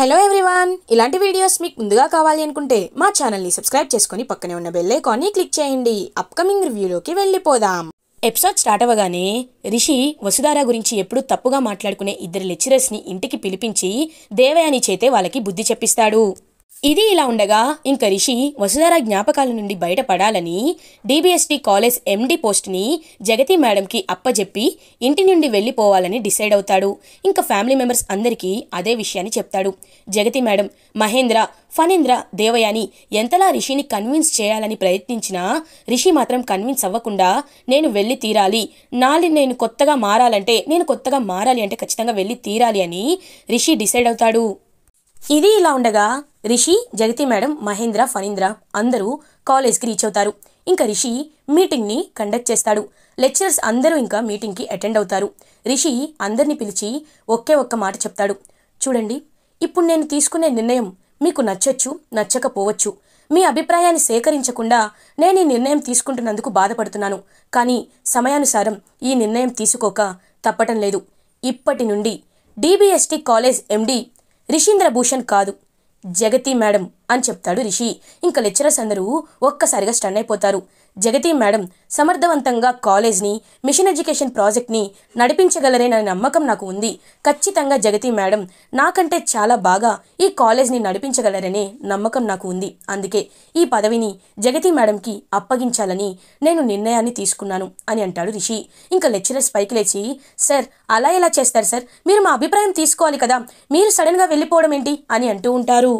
hello everyone ఇలాంటి videos మీకు ముందుగా కావాలి అనుకుంటే మా ఛానల్ని సబ్స్క్రైబ్ చేసుకుని పక్కనే ఉన్న బెల్ ఐకాన్ని క్లిక్ చేయండి అప్కమింగ్ రివ్యూలోకి వెళ్ళిపోదాం ఎపిసోడ్ స్టార్ట్ అవ్వగానే రిషి వసుధార గురించి ఎప్పుడూ తప్పుగా మాట్లాడుకునే ఇద్దరు లెక్చరర్స్ని ఇంటికి పిలిపించి దేవయాని చేతే వాళ్ళకి బుద్ధి చెప్పిస్తాడు ఇది ఇలా ఉండగా ఇంక రిషి వసుధార జ్ఞాపకాల నుండి బయటపడాలని డిబిఎస్టి కాలేజ్ ఎండి పోస్ట్ని జగతి మేడంకి అప్పజెప్పి ఇంటి నుండి వెళ్ళిపోవాలని డిసైడ్ అవుతాడు ఇంకా ఫ్యామిలీ మెంబర్స్ అందరికీ అదే విషయాన్ని చెప్తాడు జగతి మేడం మహేంద్ర ఫణేంద్ర దేవయాని ఎంతలా రిషిని కన్విన్స్ చేయాలని ప్రయత్నించినా రిషి మాత్రం కన్విన్స్ అవ్వకుండా నేను వెళ్ళి తీరాలి నాలి నేను కొత్తగా మారాలంటే నేను కొత్తగా మారాలి అంటే ఖచ్చితంగా వెళ్ళి తీరాలి అని రిషి డిసైడ్ అవుతాడు ఇది ఇలా ఉండగా రిషి జగతి మేడం మహేంద్ర ఫణీంద్ర అందరూ కాలేజ్కి రీచ్ అవుతారు ఇంకా రిషి మీటింగ్ని కండక్ట్ చేస్తాడు లెక్చరర్స్ అందరూ ఇంకా మీటింగ్కి అటెండ్ అవుతారు రిషి అందరిని పిలిచి ఒకే ఒక్క మాట చెప్తాడు చూడండి ఇప్పుడు నేను తీసుకునే నిర్ణయం మీకు నచ్చొచ్చు నచ్చకపోవచ్చు మీ అభిప్రాయాన్ని సేకరించకుండా నేను ఈ నిర్ణయం తీసుకుంటున్నందుకు బాధపడుతున్నాను కానీ సమయానుసారం ఈ నిర్ణయం తీసుకోక తప్పటం లేదు ఇప్పటి నుండి డిబిఎస్టి కాలేజ్ ఎండి రిషీంద్రభూషణ్ కాదు జగతి మేడం అని చెప్తాడు రిషి ఇంకా లెక్చరర్స్ అందరూ ఒక్కసారిగా స్టన్ అయిపోతారు జగతి మేడం సమర్థవంతంగా కాలేజ్ని మిషన్ ఎడ్యుకేషన్ ప్రాజెక్ట్ని నడిపించగలరేననే నమ్మకం నాకు ఉంది ఖచ్చితంగా జగతి మేడం నాకంటే చాలా బాగా ఈ కాలేజ్ని నడిపించగలరనే నమ్మకం నాకు ఉంది అందుకే ఈ పదవిని జగతి మేడంకి అప్పగించాలని నేను నిర్ణయాన్ని తీసుకున్నాను అని అంటాడు రిషి ఇంకా లెక్చరర్స్ పైకి లేచి సార్ అలా ఎలా చేస్తారు సార్ మీరు మా అభిప్రాయం తీసుకోవాలి కదా మీరు సడన్గా వెళ్ళిపోవడం ఏంటి అని అంటూ ఉంటారు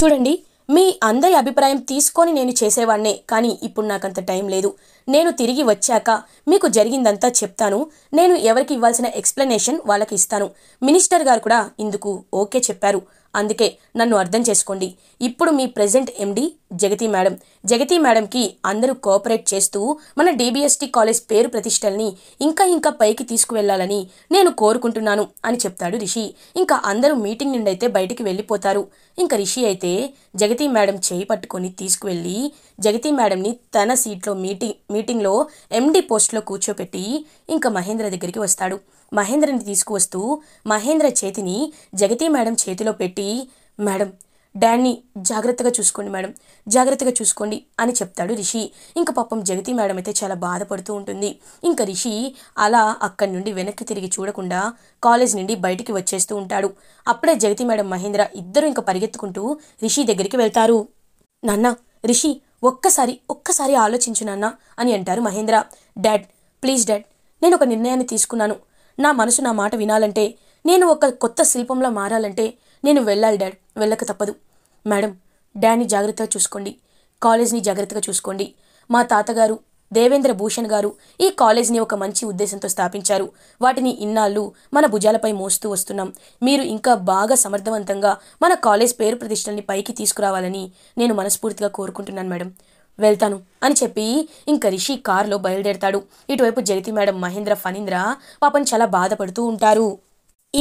చూడండి మీ అందరి అభిప్రాయం తీసుకొని నేను చేసేవాడినే కానీ ఇప్పుడు నాకంత టైం లేదు నేను తిరిగి వచ్చాక మీకు జరిగిందంతా చెప్తాను నేను ఎవరికి ఇవ్వాల్సిన ఎక్స్ప్లెనేషన్ వాళ్ళకి ఇస్తాను మినిస్టర్ గారు కూడా ఇందుకు ఓకే చెప్పారు అందుకే నన్ను అర్థం చేసుకోండి ఇప్పుడు మీ ప్రెజెంట్ ఎండి జగతి మేడం జగతి మేడంకి అందరూ కోఆపరేట్ చేస్తూ మన డీబీఎస్టీ కాలేజ్ పేరు ప్రతిష్టల్ని ఇంకా ఇంకా పైకి తీసుకువెళ్లాలని నేను కోరుకుంటున్నాను అని చెప్తాడు రిషి ఇంకా అందరూ మీటింగ్ నుండి అయితే బయటికి వెళ్ళిపోతారు ఇంకా రిషి అయితే జగతి మేడం చేయి పట్టుకొని తీసుకువెళ్ళి జగతి మేడంని తన సీట్లో మీటింగ్ మీటింగ్లో ఎండి పోస్ట్లో కూర్చోపెట్టి ఇంకా మహేంద్ర దగ్గరికి వస్తాడు మహేంద్రని తీసుకువస్తూ మహేంద్ర చేతిని జగతి మేడం చేతిలో పెట్టి మేడం డాన్ని జాగ్రత్తగా చూసుకోండి మేడం జాగ్రత్తగా చూసుకోండి అని చెప్తాడు రిషి ఇంకా పాపం జగతి మేడం అయితే చాలా బాధపడుతూ ఉంటుంది ఇంకా రిషి అలా అక్కడి నుండి వెనక్కి తిరిగి చూడకుండా కాలేజ్ నుండి బయటికి వచ్చేస్తూ ఉంటాడు అప్పుడే జగతి మేడం మహేంద్ర ఇద్దరు ఇంకా పరిగెత్తుకుంటూ రిషి దగ్గరికి వెళ్తారు నాన్న రిషి ఒక్కసారి ఒక్కసారి ఆలోచించు నాన్న అని అంటారు మహేంద్ర డాడ్ ప్లీజ్ డాడ్ నేను ఒక నిర్ణయాన్ని తీసుకున్నాను నా మనసు నా మాట వినాలంటే నేను ఒక కొత్త శిల్పంలో మారాలంటే నేను వెళ్ళాలి డాడ్ వెళ్ళక తప్పదు మేడం డాడ్ని జాగ్రత్తగా చూసుకోండి కాలేజ్ని జాగ్రత్తగా చూసుకోండి మా తాతగారు దేవేంద్ర భూషణ్ గారు ఈ కాలేజ్ని ఒక మంచి ఉద్దేశంతో స్థాపించారు వాటిని ఇన్నాళ్ళు మన భుజాలపై మోస్తూ వస్తున్నాం మీరు ఇంకా బాగా సమర్థవంతంగా మన కాలేజ్ పేరు ప్రతిష్టల్ని పైకి తీసుకురావాలని నేను మనస్ఫూర్తిగా కోరుకుంటున్నాను మేడం వెళ్తాను అని చెప్పి ఇంక రిషి కారులో బయలుదేరతాడు ఇటువైపు జగతి మేడం మహేంద్ర ఫణీంద్ర పాపం చాలా బాధపడుతూ ఉంటారు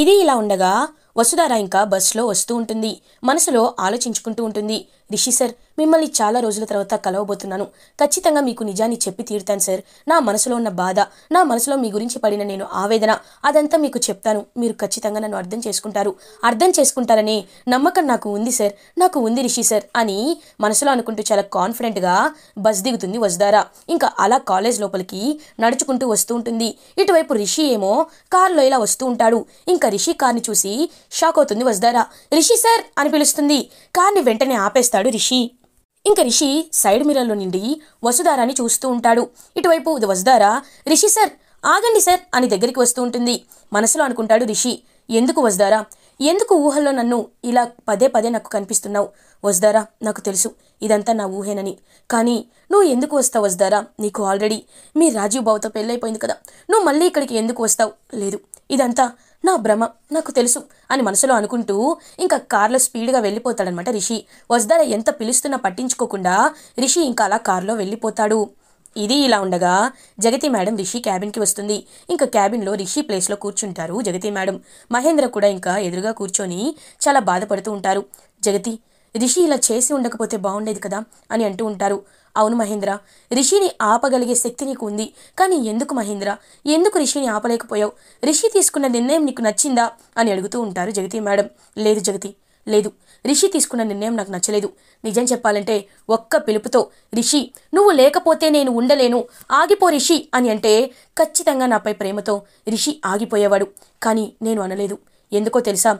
ఇది ఇలా ఉండగా వసుధార ఇంకా బస్సులో వస్తూ ఉంటుంది మనసులో ఆలోచించుకుంటూ ఉంటుంది రిషి సార్ మిమ్మల్ని చాలా రోజుల తర్వాత కలవబోతున్నాను ఖచ్చితంగా మీకు నిజాన్ని చెప్పి తీరుతాను సార్ నా మనసులో ఉన్న బాధ నా మనసులో మీ గురించి పడిన నేను ఆవేదన అదంతా మీకు చెప్తాను మీరు ఖచ్చితంగా నన్ను అర్థం చేసుకుంటారు అర్థం చేసుకుంటారనే నమ్మకం నాకు ఉంది సార్ నాకు ఉంది రిషి సార్ అని మనసులో అనుకుంటూ చాలా కాన్ఫిడెంట్గా బస్ దిగుతుంది వసుదారా ఇంకా అలా కాలేజ్ లోపలికి నడుచుకుంటూ వస్తూ ఉంటుంది ఇటువైపు రిషి ఏమో కారులో ఇలా వస్తూ ఉంటాడు ఇంకా రిషి కార్ని చూసి షాక్ అవుతుంది వసుధార రిషి సార్ అని పిలుస్తుంది కార్ని వెంటనే ఆపేస్తాడు రిషి ఇంక రిషి సైడ్ మిర్రర్లో నుండి వసుధారాని చూస్తూ ఉంటాడు ఇటువైపు వసుధార రిషి సార్ ఆగండి సార్ అని దగ్గరికి వస్తూ ఉంటుంది మనసులో అనుకుంటాడు రిషి ఎందుకు వసుధారా ఎందుకు ఊహల్లో నన్ను ఇలా పదే పదే నాకు కనిపిస్తున్నావు వసుదారా నాకు తెలుసు ఇదంతా నా ఊహేనని కానీ నువ్వు ఎందుకు వస్తావు వసుదారా నీకు ఆల్రెడీ మీ రాజీవ్ బావతో పెళ్ళైపోయింది కదా నువ్వు మళ్ళీ ఇక్కడికి ఎందుకు వస్తావు లేదు ఇదంతా నా భ్రమ నాకు తెలుసు అని మనసులో అనుకుంటూ ఇంకా కార్లో స్పీడ్గా వెళ్ళిపోతాడనమాట రిషి వజ్దార ఎంత పిలుస్తున్నా పట్టించుకోకుండా రిషి ఇంకా అలా కారులో వెళ్ళిపోతాడు ఇది ఇలా ఉండగా జగతి మేడం రిషి క్యాబిన్కి వస్తుంది ఇంకా క్యాబిన్లో రిషి ప్లేస్లో కూర్చుంటారు జగతి మేడం మహేంద్ర కూడా ఇంకా ఎదురుగా కూర్చొని చాలా బాధపడుతూ ఉంటారు జగతి రిషి ఇలా చేసి ఉండకపోతే బాగుండేది కదా అని అంటూ ఉంటారు అవును మహేంద్ర రిషిని ఆపగలిగే శక్తి నీకు ఉంది కానీ ఎందుకు మహేంద్ర ఎందుకు రిషిని ఆపలేకపోయావు రిషి తీసుకున్న నిర్ణయం నీకు నచ్చిందా అని అడుగుతూ ఉంటారు జగతి మేడం లేదు జగతి లేదు రిషి తీసుకున్న నిర్ణయం నాకు నచ్చలేదు నిజం చెప్పాలంటే ఒక్క పిలుపుతో రిషి నువ్వు లేకపోతే నేను ఉండలేను ఆగిపో రిషి అని అంటే ఖచ్చితంగా నాపై ప్రేమతో రిషి ఆగిపోయేవాడు కానీ నేను అనలేదు ఎందుకో తెలుసా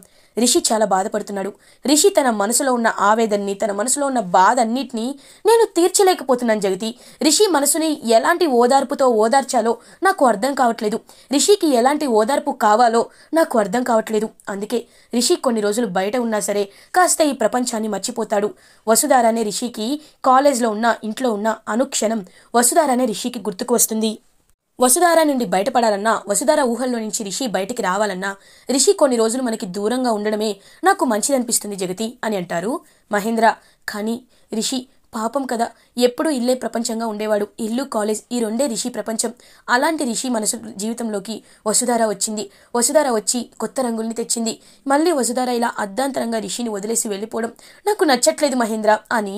రిషి చాలా బాధపడుతున్నాడు రిషి తన మనసులో ఉన్న ఆవేదన్ని తన మనసులో ఉన్న బాధ అన్నిటినీ నేను తీర్చలేకపోతున్నాను జగతి రిషి మనసుని ఎలాంటి ఓదార్పుతో ఓదార్చాలో నాకు అర్థం కావట్లేదు రిషికి ఎలాంటి ఓదార్పు కావాలో నాకు అర్థం కావట్లేదు అందుకే రిషి కొన్ని రోజులు బయట ఉన్నా సరే కాస్త ఈ ప్రపంచాన్ని మర్చిపోతాడు వసుధార అనే రిషికి కాలేజ్లో ఉన్న ఇంట్లో ఉన్న అనుక్షణం వసుధార అనే రిషికి గుర్తుకు వస్తుంది వసుధార నుండి బయటపడాలన్నా వసుధార ఊహల్లో నుంచి రిషి బయటికి రావాలన్నా రిషి కొన్ని రోజులు మనకి దూరంగా ఉండడమే నాకు మంచిదనిపిస్తుంది జగతి అని అంటారు మహేంద్ర కానీ రిషి పాపం కదా ఎప్పుడూ ఇల్లే ప్రపంచంగా ఉండేవాడు ఇల్లు కాలేజ్ ఈ రెండే రిషి ప్రపంచం అలాంటి రిషి మనసు జీవితంలోకి వసుధార వచ్చింది వసుధార వచ్చి కొత్త రంగుల్ని తెచ్చింది మళ్ళీ వసుధార ఇలా అర్ధాంతరంగా రిషిని వదిలేసి వెళ్ళిపోవడం నాకు నచ్చట్లేదు మహేంద్ర అని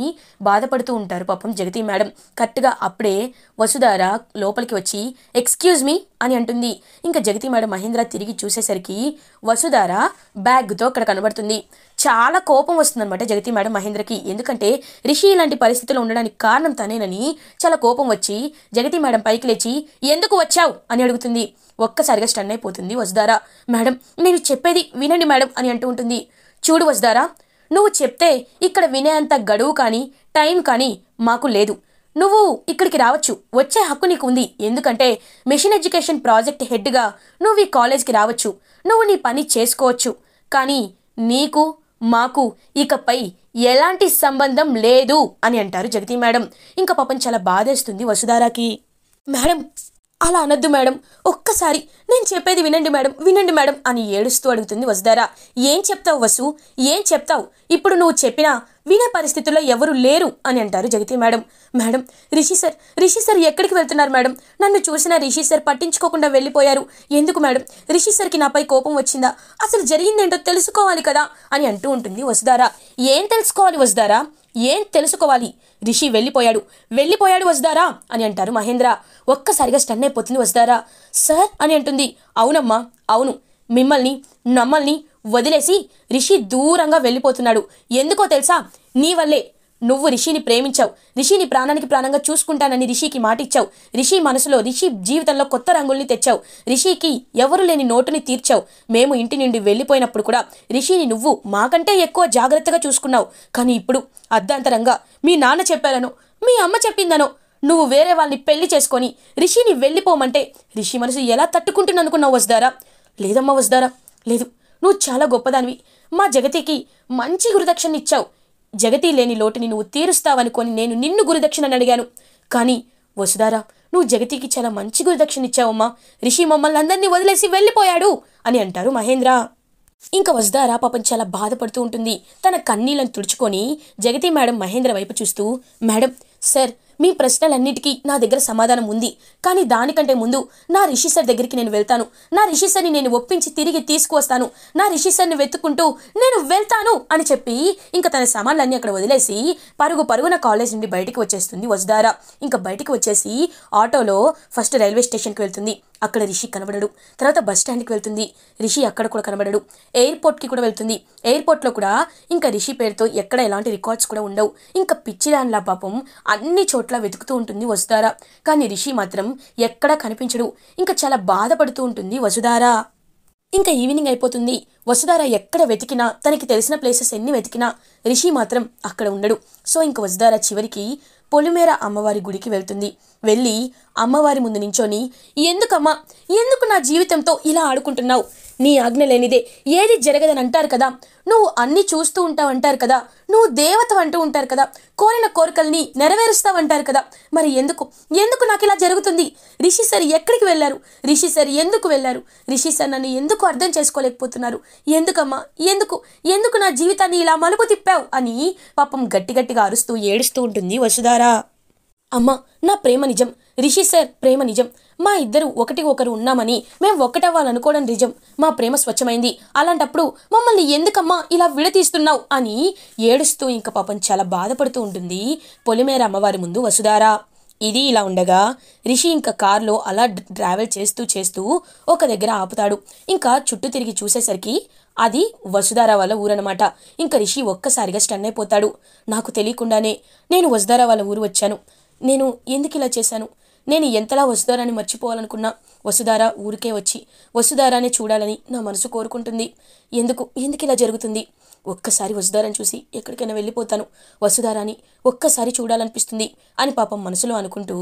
బాధపడుతూ ఉంటారు పాపం జగతి మేడం కరెక్ట్గా అప్పుడే వసుధార లోపలికి వచ్చి ఎక్స్క్యూజ్ మీ అని అంటుంది ఇంకా జగతి మేడం మహేంద్ర తిరిగి చూసేసరికి వసుధార బ్యాగ్తో అక్కడ కనబడుతుంది చాలా కోపం వస్తుందన్నమాట జగతి మేడం మహేంద్రకి ఎందుకంటే రిషి ఇలాంటి పరిస్థితుల్లో ఉండడానికి కారణం తనేనని చాలా కోపం వచ్చి జగతి మేడం పైకి లేచి ఎందుకు వచ్చావు అని అడుగుతుంది ఒక్కసారిగా స్టన్ అయిపోతుంది వసుధార మేడం నేను చెప్పేది వినండి మేడం అని అంటూ ఉంటుంది చూడు వసుధార నువ్వు చెప్తే ఇక్కడ వినే అంత గడువు కానీ టైం కానీ మాకు లేదు నువ్వు ఇక్కడికి రావచ్చు వచ్చే హక్కు నీకు ఉంది ఎందుకంటే మిషన్ ఎడ్యుకేషన్ ప్రాజెక్ట్ హెడ్గా నువ్వు ఈ కాలేజ్కి రావచ్చు నువ్వు నీ పని చేసుకోవచ్చు కానీ నీకు మాకు ఇకపై ఎలాంటి సంబంధం లేదు అని అంటారు జగతి మేడం ఇంకా పాపం చాలా బాధేస్తుంది వసుధారాకి మేడం అలా అనొద్దు మేడం ఒక్కసారి నేను చెప్పేది వినండి మేడం వినండి మేడం అని ఏడుస్తూ అడుగుతుంది వసుధారా ఏం చెప్తావు వసు ఏం చెప్తావు ఇప్పుడు నువ్వు చెప్పినా వినే పరిస్థితుల్లో ఎవరు లేరు అని అంటారు Jagathi madam madam Rishi sir Rishi sir ఎక్కడికి వెళ్తున్నారు మేడం నన్ను చూసిన రిషి సార్ పట్టించుకోకుండా వెళ్ళిపోయారు ఎందుకు మేడం రిషి సార్కి నాపై కోపం వచ్చిందా అసలు జరిగిందేంటో తెలుసుకోవాలి కదా అని అంటూ ఉంటుంది వసుధారా ఏం తెలుసుకోవాలి వసుధారా ఏం తెలుసుకోవాలి రిషి వెళ్ళిపోయాడు వెళ్ళిపోయాడు వస్తారా అని అంటారు మహేంద్ర ఒక్కసారిగా స్టన్ అయిపోతుంది వస్తారా సార్ అని అంటుంది అవునమ్మా అవును మిమ్మల్ని నమ్మల్ని వదిలేసి రిషి దూరంగా వెళ్ళిపోతున్నాడు ఎందుకో తెలుసా నీ వల్లే నువ్వు రిషిని ప్రేమించావు రిషిని ప్రాణానికి ప్రాణంగా చూసుకుంటానని రిషికి మాటిచ్చావు రిషి మనసులో రిషి జీవితంలో కొత్త రంగుల్ని తెచ్చావు రిషికి ఎవరు లేని నోటుని తీర్చావు మేము ఇంటి నుండి వెళ్ళిపోయినప్పుడు కూడా రిషిని నువ్వు మాకంటే ఎక్కువ జాగ్రత్తగా చూసుకున్నావు కానీ ఇప్పుడు అర్ధాంతరంగా మీ నాన్న చెప్పారను మీ అమ్మ చెప్పిందనో నువ్వు వేరే వాళ్ళని పెళ్లి చేసుకొని రిషిని వెళ్ళిపోమంటే రిషి మనసు ఎలా అనుకున్నావు వస్తారా లేదమ్మా వస్తారా లేదు నువ్వు చాలా గొప్పదానివి మా జగతికి మంచి గురుదక్షిణ ఇచ్చావు జగతి లేని లోటుని నువ్వు తీరుస్తావనుకొని నేను నిన్ను గురుదక్షిణని అడిగాను కానీ వసుధారా నువ్వు జగతికి చాలా మంచి గురుదక్షిణ ఇచ్చావమ్మా రిషి మమ్మల్ని అందరినీ వదిలేసి వెళ్ళిపోయాడు అని అంటారు మహేంద్ర ఇంకా వసుధారా పాపం చాలా బాధపడుతూ ఉంటుంది తన కన్నీళ్ళను తుడుచుకొని జగతి మేడం మహేంద్ర వైపు చూస్తూ మేడం సార్ మీ ప్రశ్నలన్నిటికీ నా దగ్గర సమాధానం ఉంది కానీ దానికంటే ముందు నా రిషి దగ్గరికి నేను వెళ్తాను నా రిషి నేను ఒప్పించి తిరిగి తీసుకువస్తాను నా రిషి వెతుక్కుంటూ నేను వెళ్తాను అని చెప్పి ఇంకా తన సామాన్లన్నీ అక్కడ వదిలేసి పరుగు పరుగున కాలేజ్ నుండి బయటికి వచ్చేస్తుంది వసుదారా ఇంకా బయటికి వచ్చేసి ఆటోలో ఫస్ట్ రైల్వే స్టేషన్కి వెళ్తుంది అక్కడ రిషి కనబడడు తర్వాత బస్ స్టాండ్కి వెళ్తుంది రిషి అక్కడ కూడా కనబడడు ఎయిర్పోర్ట్కి కూడా వెళ్తుంది ఎయిర్పోర్ట్లో కూడా ఇంకా రిషి పేరుతో ఎక్కడ ఎలాంటి రికార్డ్స్ కూడా ఉండవు ఇంకా పిచ్చి దానిలా పాపం అన్ని చోట్ల వెతుకుతూ ఉంటుంది వసుధార కానీ రిషి మాత్రం ఎక్కడా కనిపించడు ఇంకా చాలా బాధపడుతూ ఉంటుంది వసుధార ఇంకా ఈవినింగ్ అయిపోతుంది వసుధార ఎక్కడ వెతికినా తనకి తెలిసిన ప్లేసెస్ ఎన్ని వెతికినా రిషి మాత్రం అక్కడ ఉండడు సో ఇంక వసుధార చివరికి పొలిమేర అమ్మవారి గుడికి వెళ్తుంది వెళ్ళి అమ్మవారి ముందు నించొని ఎందుకమ్మా ఎందుకు నా జీవితంతో ఇలా ఆడుకుంటున్నావు నీ ఆజ్ఞ లేనిదే ఏది జరగదని అంటారు కదా నువ్వు అన్నీ చూస్తూ ఉంటావు అంటారు కదా నువ్వు దేవత అంటూ ఉంటారు కదా కోరిన కోరికల్ని నెరవేరుస్తావు అంటారు కదా మరి ఎందుకు ఎందుకు నాకు ఇలా జరుగుతుంది రిషి సార్ ఎక్కడికి వెళ్ళారు రిషి సార్ ఎందుకు వెళ్ళారు రిషి సార్ నన్ను ఎందుకు అర్థం చేసుకోలేకపోతున్నారు ఎందుకమ్మా ఎందుకు ఎందుకు నా జీవితాన్ని ఇలా మలుపు తిప్పావు అని పాపం గట్టి గట్టిగా అరుస్తూ ఏడుస్తూ ఉంటుంది వసుధారా అమ్మ నా ప్రేమ నిజం రిషి సార్ ప్రేమ నిజం మా ఇద్దరు ఒకటి ఒకరు ఉన్నామని మేము ఒక్కటవ్వాలనుకోవడం నిజం మా ప్రేమ స్వచ్ఛమైంది అలాంటప్పుడు మమ్మల్ని ఎందుకమ్మా ఇలా విడతీస్తున్నావు అని ఏడుస్తూ ఇంక పాపం చాలా బాధపడుతూ ఉంటుంది పొలిమేర అమ్మవారి ముందు వసుధారా ఇది ఇలా ఉండగా రిషి ఇంకా కారులో అలా ట్రావెల్ చేస్తూ చేస్తూ ఒక దగ్గర ఆపుతాడు ఇంకా చుట్టూ తిరిగి చూసేసరికి అది వసుధార వాళ్ళ ఊరనమాట ఇంకా రిషి ఒక్కసారిగా స్టన్ అయిపోతాడు నాకు తెలియకుండానే నేను వసుధార వాళ్ళ ఊరు వచ్చాను నేను ఎందుకు ఇలా చేశాను నేను ఎంతలా వసుధారాన్ని మర్చిపోవాలనుకున్నా వసుధార ఊరికే వచ్చి వసుధారానే చూడాలని నా మనసు కోరుకుంటుంది ఎందుకు ఎందుకు ఇలా జరుగుతుంది ఒక్కసారి వసుధారని చూసి ఎక్కడికైనా వెళ్ళిపోతాను వసుధారాని ఒక్కసారి చూడాలనిపిస్తుంది అని పాపం మనసులో అనుకుంటూ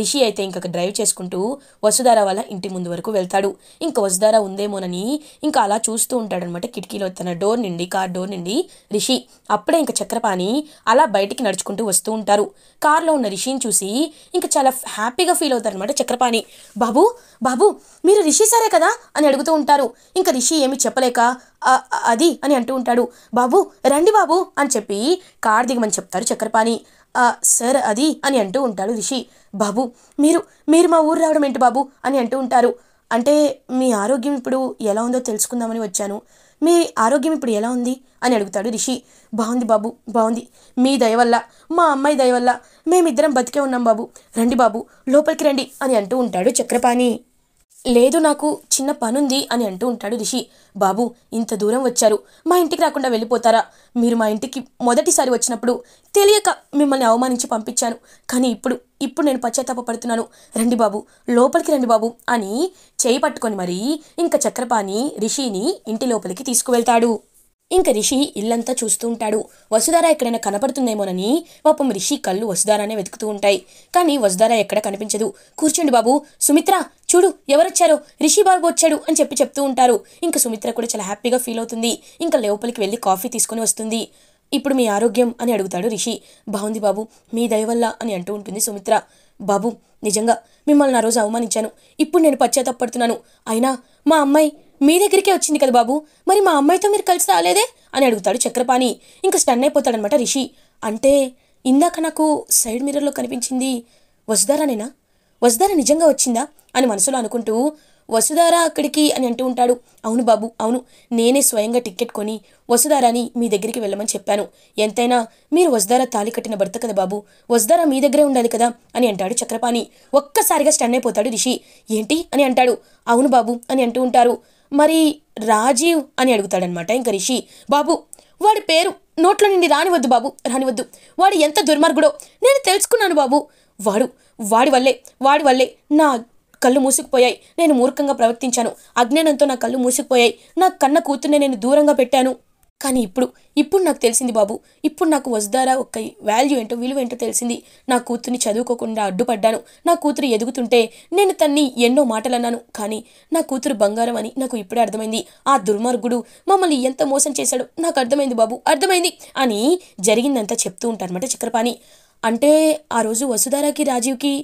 రిషి అయితే ఇంకొక డ్రైవ్ చేసుకుంటూ వసుధార వాళ్ళ ఇంటి ముందు వరకు వెళ్తాడు ఇంకా వసుధార ఉందేమోనని ఇంకా అలా చూస్తూ ఉంటాడనమాట కిటికీలో తన డోర్ నుండి కార్ డోర్ నుండి రిషి అప్పుడే ఇంకా చక్రపాణి అలా బయటికి నడుచుకుంటూ వస్తూ ఉంటారు కార్లో ఉన్న రిషిని చూసి ఇంకా చాలా హ్యాపీగా ఫీల్ అవుతారనమాట చక్రపాణి బాబు బాబు మీరు రిషి సరే కదా అని అడుగుతూ ఉంటారు ఇంకా రిషి ఏమి చెప్పలేక అది అని అంటూ ఉంటాడు బాబు రండి బాబు అని చెప్పి కార్ దిగమని చెప్తారు చక్రపాణి సార్ అది అని అంటూ ఉంటాడు రిషి బాబు మీరు మీరు మా ఊరు రావడం ఏంటి బాబు అని అంటూ ఉంటారు అంటే మీ ఆరోగ్యం ఇప్పుడు ఎలా ఉందో తెలుసుకుందామని వచ్చాను మీ ఆరోగ్యం ఇప్పుడు ఎలా ఉంది అని అడుగుతాడు రిషి బాగుంది బాబు బాగుంది మీ దయ వల్ల మా అమ్మాయి దయ వల్ల మేమిద్దరం బతికే ఉన్నాం బాబు రండి బాబు లోపలికి రండి అని అంటూ ఉంటాడు చక్రపాణి లేదు నాకు చిన్న పనుంది అని అంటూ ఉంటాడు రిషి బాబు ఇంత దూరం వచ్చారు మా ఇంటికి రాకుండా వెళ్ళిపోతారా మీరు మా ఇంటికి మొదటిసారి వచ్చినప్పుడు తెలియక మిమ్మల్ని అవమానించి పంపించాను కానీ ఇప్పుడు ఇప్పుడు నేను పశ్చాత్తాప పడుతున్నాను రండి బాబు లోపలికి రండి బాబు అని చేయి పట్టుకొని మరీ ఇంకా చక్రపాణి రిషిని ఇంటి లోపలికి తీసుకువెళ్తాడు ఇంక రిషి ఇల్లంతా చూస్తూ ఉంటాడు వసుధార ఎక్కడైనా కనపడుతుందేమోనని పాపం రిషి కళ్ళు వసుధారానే వెతుకుతూ ఉంటాయి కానీ వసుధార ఎక్కడ కనిపించదు కూర్చోండి బాబు సుమిత్ర చూడు ఎవరొచ్చారో రిషి బాబు వచ్చాడు అని చెప్పి చెప్తూ ఉంటారు ఇంకా సుమిత్ర కూడా చాలా హ్యాపీగా ఫీల్ అవుతుంది ఇంకా లోపలికి వెళ్ళి కాఫీ తీసుకుని వస్తుంది ఇప్పుడు మీ ఆరోగ్యం అని అడుగుతాడు రిషి బాగుంది బాబు మీ దయవల్ల అని అంటూ ఉంటుంది సుమిత్ర బాబు నిజంగా మిమ్మల్ని ఆ రోజు అవమానించాను ఇప్పుడు నేను పశ్చాత్తపడుతున్నాను అయినా మా అమ్మాయి మీ దగ్గరికే వచ్చింది కదా బాబు మరి మా అమ్మాయితో మీరు కలిసి రాలేదే అని అడుగుతాడు చక్రపాణి ఇంకా స్టన్ అయిపోతాడనమాట రిషి అంటే ఇందాక నాకు సైడ్ మిర్రర్లో కనిపించింది వసుధారానేనా వసుధార నిజంగా వచ్చిందా అని మనసులో అనుకుంటూ వసుధార అక్కడికి అని అంటూ ఉంటాడు అవును బాబు అవును నేనే స్వయంగా టిక్కెట్ కొని వసుధారాని మీ దగ్గరికి వెళ్ళమని చెప్పాను ఎంతైనా మీరు వసుధార తాలి కట్టిన భర్త కదా బాబు వసుధార మీ దగ్గరే ఉండాలి కదా అని అంటాడు చక్రపాణి ఒక్కసారిగా స్టన్ అయిపోతాడు రిషి ఏంటి అని అంటాడు అవును బాబు అని అంటూ ఉంటారు మరి రాజీవ్ అని అడుగుతాడనమాట ఇంకా రిషి బాబు వాడి పేరు నోట్లో నుండి రానివద్దు బాబు రానివద్దు వాడు ఎంత దుర్మార్గుడో నేను తెలుసుకున్నాను బాబు వాడు వాడి వల్లే వాడి వల్లే నా కళ్ళు మూసుకుపోయాయి నేను మూర్ఖంగా ప్రవర్తించాను అజ్ఞానంతో నా కళ్ళు మూసుకుపోయాయి నా కన్న కూతుర్నే నేను దూరంగా పెట్టాను కానీ ఇప్పుడు ఇప్పుడు నాకు తెలిసింది బాబు ఇప్పుడు నాకు వజుదారా ఒక వాల్యూ ఏంటో విలువ ఏంటో తెలిసింది నా కూతుర్ని చదువుకోకుండా అడ్డుపడ్డాను నా కూతురు ఎదుగుతుంటే నేను తన్ని ఎన్నో మాటలు అన్నాను కానీ నా కూతురు బంగారం అని నాకు ఇప్పుడే అర్థమైంది ఆ దుర్మార్గుడు మమ్మల్ని ఎంత మోసం చేశాడు నాకు అర్థమైంది బాబు అర్థమైంది అని జరిగిందంతా చెప్తూ ఉంటారన్నమాట చక్రపాణి అంటే ఆ రోజు వసుధారాకి రాజీవ్కి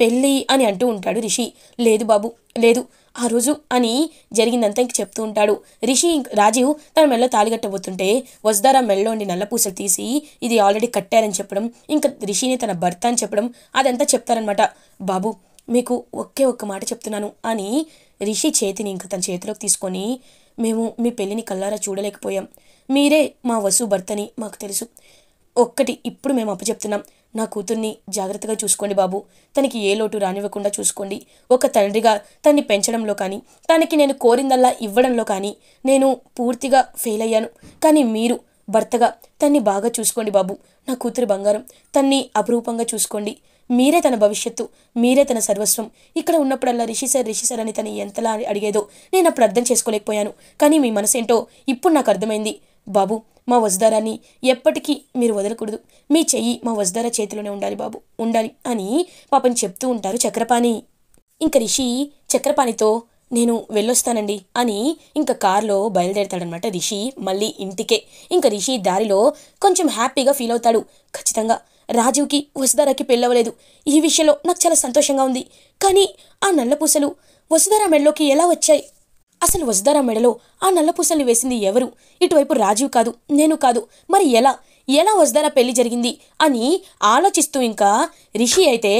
పెళ్ళి అని అంటూ ఉంటాడు రిషి లేదు బాబు లేదు ఆ రోజు అని జరిగిందంతా ఇంక చెప్తూ ఉంటాడు రిషి రాజీవ్ తన మెడలో తాలిగట్టబోతుంటే వజ్దారా మెడలో ఉండి నల్లపూసలు తీసి ఇది ఆల్రెడీ కట్టారని చెప్పడం ఇంకా రిషిని తన భర్త అని చెప్పడం అదంతా చెప్తారనమాట బాబు మీకు ఒకే ఒక్క మాట చెప్తున్నాను అని రిషి చేతిని ఇంకా తన చేతిలోకి తీసుకొని మేము మీ పెళ్ళిని కల్లారా చూడలేకపోయాం మీరే మా వసు భర్తని మాకు తెలుసు ఒక్కటి ఇప్పుడు మేము అప్పచెప్తున్నాం నా కూతుర్ని జాగ్రత్తగా చూసుకోండి బాబు తనకి ఏ లోటు రానివ్వకుండా చూసుకోండి ఒక తండ్రిగా తన్ని పెంచడంలో కానీ తనకి నేను కోరిందల్లా ఇవ్వడంలో కానీ నేను పూర్తిగా ఫెయిల్ అయ్యాను కానీ మీరు భర్తగా తన్ని బాగా చూసుకోండి బాబు నా కూతురు బంగారం తన్ని అపురూపంగా చూసుకోండి మీరే తన భవిష్యత్తు మీరే తన సర్వస్వం ఇక్కడ ఉన్నప్పుడల్లా రిషి సార్ రిషి సార్ అని తను ఎంతలా అడిగేదో నేను అప్పుడు అర్థం చేసుకోలేకపోయాను కానీ మీ మనసేంటో ఇప్పుడు నాకు అర్థమైంది బాబు మా వజుదారాన్ని ఎప్పటికీ మీరు వదలకూడదు మీ చెయ్యి మా వజుదారా చేతిలోనే ఉండాలి బాబు ఉండాలి అని పాపం చెప్తూ ఉంటారు చక్రపాణి ఇంక రిషి చక్రపాణితో నేను వెళ్ళొస్తానండి అని ఇంకా కారులో బయలుదేరతాడనమాట రిషి మళ్ళీ ఇంటికే ఇంకా రిషి దారిలో కొంచెం హ్యాపీగా ఫీల్ అవుతాడు ఖచ్చితంగా రాజీవ్కి వసుధారాకి పెళ్ళవలేదు ఈ విషయంలో నాకు చాలా సంతోషంగా ఉంది కానీ ఆ నల్లపూసలు వసుధారా మెడలోకి ఎలా వచ్చాయి అసలు వసుధారా మెడలో ఆ నల్లపూసల్ని వేసింది ఎవరు ఇటువైపు రాజీవ్ కాదు నేను కాదు మరి ఎలా ఎలా వసుధారా పెళ్లి జరిగింది అని ఆలోచిస్తూ ఇంకా రిషి అయితే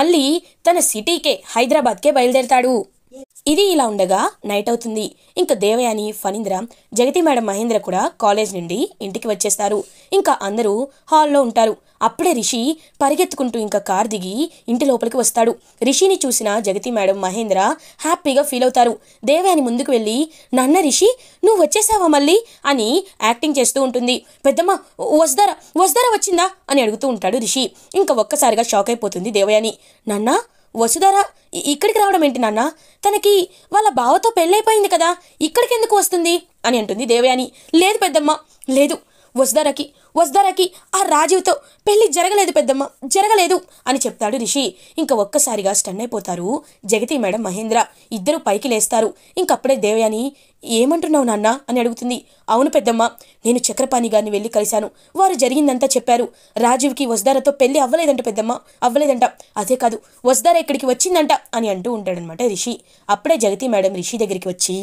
మళ్ళీ తన సిటీకే హైదరాబాద్కే బయలుదేరతాడు ఇది ఇలా ఉండగా నైట్ అవుతుంది ఇంకా దేవయాని ఫణీంద్ర జగతి మేడం మహేంద్ర కూడా కాలేజ్ నుండి ఇంటికి వచ్చేస్తారు ఇంకా అందరూ హాల్లో ఉంటారు అప్పుడే రిషి పరిగెత్తుకుంటూ ఇంకా కార్ దిగి ఇంటి లోపలికి వస్తాడు రిషిని చూసిన జగతి మేడం మహేంద్ర హ్యాపీగా ఫీల్ అవుతారు దేవయాని ముందుకు వెళ్ళి నాన్న రిషి నువ్వు వచ్చేసావా మళ్ళీ అని యాక్టింగ్ చేస్తూ ఉంటుంది పెద్దమ్మ వస్తారా వస్తారా వచ్చిందా అని అడుగుతూ ఉంటాడు రిషి ఇంకా ఒక్కసారిగా షాక్ అయిపోతుంది దేవయాని నాన్న వసుధార ఇక్కడికి రావడం ఏంటి నాన్న తనకి వాళ్ళ బావతో పెళ్ళైపోయింది కదా ఇక్కడికి ఎందుకు వస్తుంది అని అంటుంది దేవయాని లేదు పెద్దమ్మ లేదు వసుధారకి వస్దారాకి ఆ రాజీవ్తో పెళ్లి జరగలేదు పెద్దమ్మ జరగలేదు అని చెప్తాడు రిషి ఇంకా ఒక్కసారిగా స్టన్ అయిపోతారు జగతి మేడం మహేంద్ర ఇద్దరు పైకి లేస్తారు ఇంకప్పుడే దేవయాని ఏమంటున్నావు నాన్న అని అడుగుతుంది అవును పెద్దమ్మ నేను చక్రపాణి గారిని వెళ్ళి కలిశాను వారు జరిగిందంతా చెప్పారు రాజీవ్కి వస్దారతో పెళ్లి అవ్వలేదంట పెద్దమ్మ అవ్వలేదంట అదే కాదు వస్దార ఇక్కడికి వచ్చిందంట అని అంటూ ఉంటాడనమాట రిషి అప్పుడే జగతి మేడం రిషి దగ్గరికి వచ్చి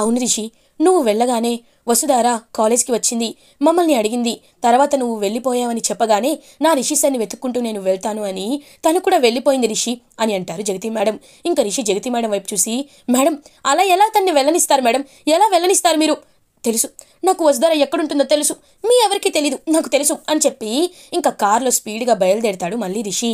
అవును రిషి నువ్వు వెళ్ళగానే వసుధార కాలేజ్కి వచ్చింది మమ్మల్ని అడిగింది తర్వాత నువ్వు వెళ్ళిపోయావని చెప్పగానే నా రిషి సార్ని వెతుక్కుంటూ నేను వెళ్తాను అని తను కూడా వెళ్ళిపోయింది రిషి అని అంటారు జగతి మేడం ఇంకా రిషి జగతి మేడం వైపు చూసి మేడం అలా ఎలా తన్ని వెళ్ళనిస్తారు మేడం ఎలా వెళ్ళనిస్తారు మీరు తెలుసు నాకు వసుధార ఎక్కడుంటుందో తెలుసు మీ ఎవరికి తెలీదు నాకు తెలుసు అని చెప్పి ఇంకా కారులో స్పీడ్గా బయలుదేరతాడు మళ్ళీ రిషి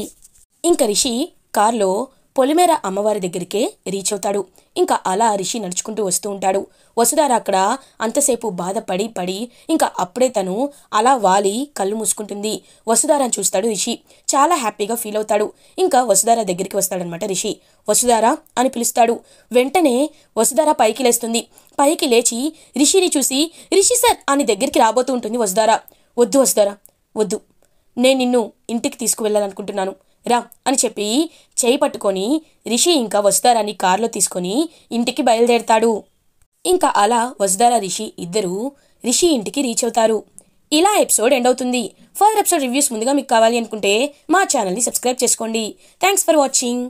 ఇంకా రిషి కారులో పొలిమేర అమ్మవారి దగ్గరికే రీచ్ అవుతాడు ఇంకా అలా రిషి నడుచుకుంటూ వస్తూ ఉంటాడు వసుధార అక్కడ అంతసేపు బాధపడి పడి ఇంకా అప్పుడే తను అలా వాలి కళ్ళు మూసుకుంటుంది వసుధారని చూస్తాడు రిషి చాలా హ్యాపీగా ఫీల్ అవుతాడు ఇంకా వసుధార దగ్గరికి వస్తాడనమాట రిషి వసుధార అని పిలుస్తాడు వెంటనే వసుధార పైకి లేస్తుంది పైకి లేచి రిషిని చూసి రిషి సార్ అని దగ్గరికి రాబోతూ ఉంటుంది వసుధార వద్దు వసుధార వద్దు నేను నిన్ను ఇంటికి తీసుకువెళ్ళాలనుకుంటున్నాను రా అని చెప్పి చేయి పట్టుకొని రిషి ఇంకా వస్తారని కారులో తీసుకొని ఇంటికి బయలుదేరతాడు ఇంకా అలా వసుదారా రిషి ఇద్దరు రిషి ఇంటికి రీచ్ అవుతారు ఇలా ఎపిసోడ్ ఎండ్ అవుతుంది ఫర్దర్ ఎపిసోడ్ రివ్యూస్ ముందుగా మీకు కావాలి అనుకుంటే మా ఛానల్ని సబ్స్క్రైబ్ చేసుకోండి థ్యాంక్స్ ఫర్ వాచింగ్